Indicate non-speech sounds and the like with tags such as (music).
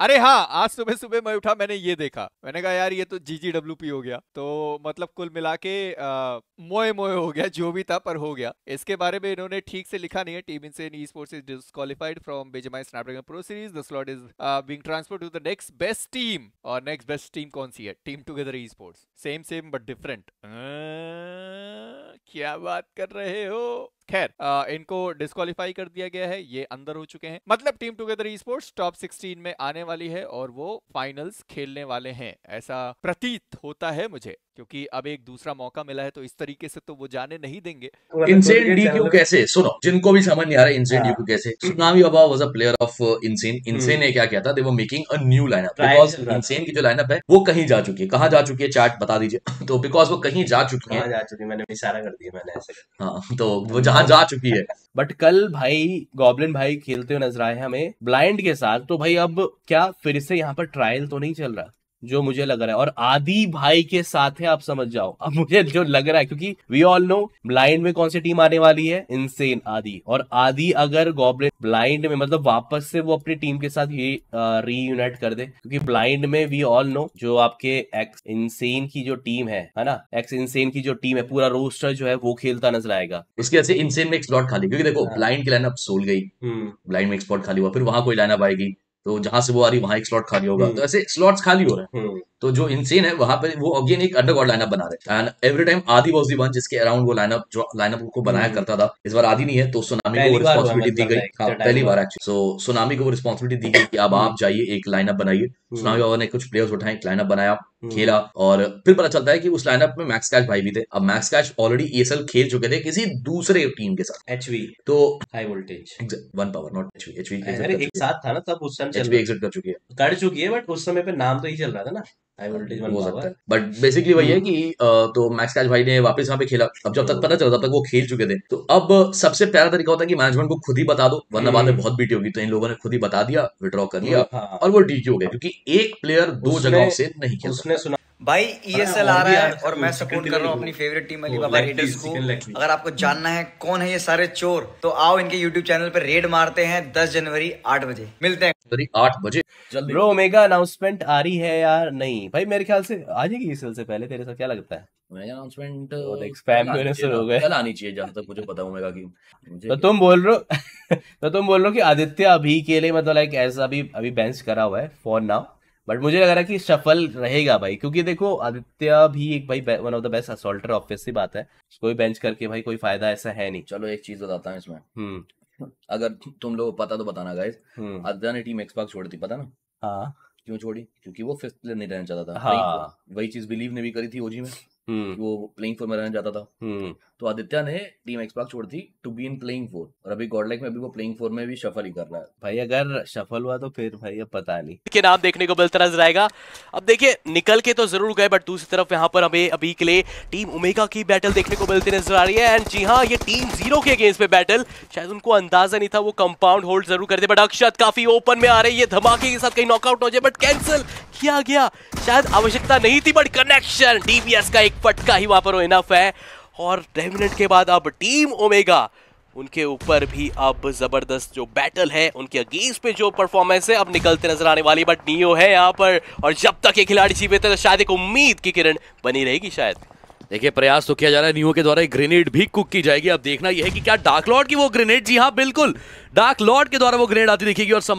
अरे हाँ आज सुबह सुबह मैं उठा मैंने ये देखा मैंने कहा यार ये तो जी जी डब्ल्यू पी हो गया तो मतलब कुल मिला के मोए मोए हो गया जो भी था पर हो गया इसके बारे में इन्होंने ठीक से लिखा नहीं है team in esports is disqualified from BGMI Snapdragon Pro Series the slot is being transferred to the next best team और नेक्स्ट बेस्ट टीम कौन सी है Team Together esports same same but different क्या बात कर रहे हो खैर इनको डिस्कालीफाई कर दिया गया है ये अंदर हो चुके हैं मतलब Team Together esports top sixteen में आने वाली है और वो फाइनल्स खेलने वाले हैं ऐसा प्रतीत होता है मुझे क्योंकि अब एक दूसरा मौका मिला है तो इस तरीके से तो वो जाने नहीं देंगे इंसेन डी क्यू कैसे सुनो जिनको भी समझ नहीं आ रहा डी क्यू हाँ। कैसे Tsunami was a player of ने क्या किया था they were making a new lineup because की जो लाइनअप है वो कहीं जा चुकी है कहाँ जा चुकी है चार्ट बता दीजिए (laughs) तो बिकॉज वो कहीं जा चुकी है जा चुकी मैंने इशारा कर दिया मैंने ऐसे हाँ, तो वो वहां हाँ। जा चुकी है बट कल भाई गॉबलिन भाई खेलते हुए नजर आए हमें ब्लाइंड के साथ तो भाई अब क्या फिर से यहाँ पर ट्रायल तो नहीं चल रहा जो मुझे लग रहा है और आदि भाई के साथ है आप समझ जाओ अब मुझे जो लग रहा है क्योंकि वी ऑल नो ब्लाइंड में कौन सी टीम आने वाली है इनसेन आदि और आदि अगर गॉबलिन ब्लाइंड में मतलब वापस से वो अपनी टीम के साथ ये रीयूनाइट कर दे क्योंकि ब्लाइंड में वी ऑल नो जो आपके एक्स इनसेन की जो टीम है है ना एक्स इनसेन की जो टीम है पूरा रोस्टर जो है वो खेलता नजर आएगा उसके अच्छे इनसेन में एक स्लॉट खाली क्योंकि देखो ब्लाइंड हाँ। की लाइनअप सोल गई ब्लाइंड हम्म। में एक खाली हुआ फिर वहां कोई लाइनअप आएगी तो जहां से वो आ रही वहां एक स्लॉट खाली होगा हम्म। तो ऐसे स्लॉट्स खाली हो रहे हैं हम्म। तो जो इनसेन है वहां पर वो अगेन एक अंडरग्राउंड लाइनअप बना रहे and every time Aadi was the one जिसके अराउंड वो लाइनअप जो लाइनअप को बनाया हम्म। करता था इस बार आदि नहीं है तो सुनामी को रिस्पॉन्सिबिलिटी दी गई हाँ, पहली बार एक्चुअली सो सुनामी को रिस्पॉन्सिबिलिटी दी गई कि अब हम्म। आप जाइए एक लाइनअप बनाइए सुनामी हम्म। बाबा ने कुछ प्लेयर्स उठाए एक लाइनअप बनाया खेला और फिर पता चलता है कि उस लाइनअप में मैक्स कैश भाई भी थे अब मैक्स कैश ऑलरेडी ईएसएल खेल चुके थे किसी दूसरे टीम के साथ एचवी तो high voltage one power not HV HV एक साथ था ना तब उस टाइम एचवी एग्जिट कर चुकी है कर चुकी है बट उस समय पे नाम तो ही चल रहा था ना बट बेसिकली वही है हम्म। कि तो मैक्स कैच भाई ने वापस यहाँ पे खेला अब जब तक हम्म। पता चला तब तक वो खेल चुके थे तो अब सबसे प्यारा तरीका होता है कि मैनेजमेंट को खुद ही बता दो वरना बाद में हम्म। बहुत बीटी होगी तो इन लोगों ने खुद ही बता दिया विड्रॉ कर लिया हाँ, हाँ। और वो डीक्यू हो गया क्योंकि एक प्लेयर दो जगह से नहीं खेल उसने सुना भाई ईएसएल e आ रहा है और मैं सपोर्ट कर रहा हूँ अपनी favourite team Ali Baba Raiders को अगर आपको जानना है कौन है ये सारे चोर तो आओ इनके यूट्यूब चैनल पर रेड मारते हैं 10 जनवरी 8 बजे मिलते हैं आठ बजे ब्रो ओमेगा अनाउंसमेंट आ रही है यार नहीं भाई मेरे ख्याल से आ जाएगी ईएसएल e से पहले तेरे साथ क्या लगता है अनाउंसमेंट हो गए कल आनी चाहिए जहां तक मुझे पता होगा कि तो तुम बोल रहे हो (laughs) तो तुम बोल रहे हो कि आदित्य अभी के लिए मतलब लाइक ऐसा अभी अभी बेंच करा हुआ है फॉर नाउ बट मुझे लग रहा है कि सफल रहेगा भाई क्योंकि देखो आदित्य भी एक भाई one of the best assaulter office से बात है कोई बेंच करके भाई कोई फायदा ऐसा है नहीं चलो एक चीज बताता हूँ इसमें हम्म। अगर तुम लोग पता तो बताना गाइस हम्म। आदित्य ने टीम एक्सपाक छोड़ दी पता ना हाँ क्यों छोड़ी क्योंकि वो फिफ्थ प्लेयर नहीं रहना चाहता था हाँ। वही चीज बिलीव ने भी करी थी ओजी में हम्म। वो प्लेइंग फोर में रहना चाहता था हम्म। तो आदित्य ने टीम एक्सपाक छोड़ दी to be in playing four और अभी गॉडलाइक में अभी वो प्लेइंग फोर में भी सफल ही कर रहा है भाई अगर सफल हुआ तो फिर भाई अब पता नहीं के नाम देखने को मिलता नजर आएगा अब देखिए निकल के तो जरूर गए बट दूसरी तरफ यहाँ पर हमें अभी के लिए टीम उमेगा की बैटल देखने को मिलती नजर आ रही है एंड जी हाँ ये टीम जीरो के अगेंस्ट पे बैटल शायद उनको अंदाजा नहीं था वो कंपाउंड होल्ड जरूर करते बट अक्षत काफी ओपन में आ रही है धमाके के साथ कहीं नॉकआउट हो जाए बट कैंसिल किया गया शायद आवश्यकता नहीं थी बट कनेक्शन डीपीएस का एक फटका ही वहां पर इनफ है और टेन के बाद अब टीम ओमेगा उनके ऊपर भी अब जबरदस्त जो बैटल है उनके अगेंस्ट पे जो परफॉर्मेंस है अब निकलते नजर आने वाली बट नियो है यहाँ पर और जब तक ये खिलाड़ी जीवित है तो शायद एक उम्मीद की किरण बनी रहेगी शायद देखिए प्रयास तो किया जा रहा है नियो के द्वारा एक ग्रेनेड भी कुक की जाएगी अब देखना यह है कि क्या डार्क लॉर्ड की वो ग्रेनेड जी हाँ बिल्कुल डार्क लॉर्ड के द्वारा वो ग्रेनेड आती दिखेगी और समाप्त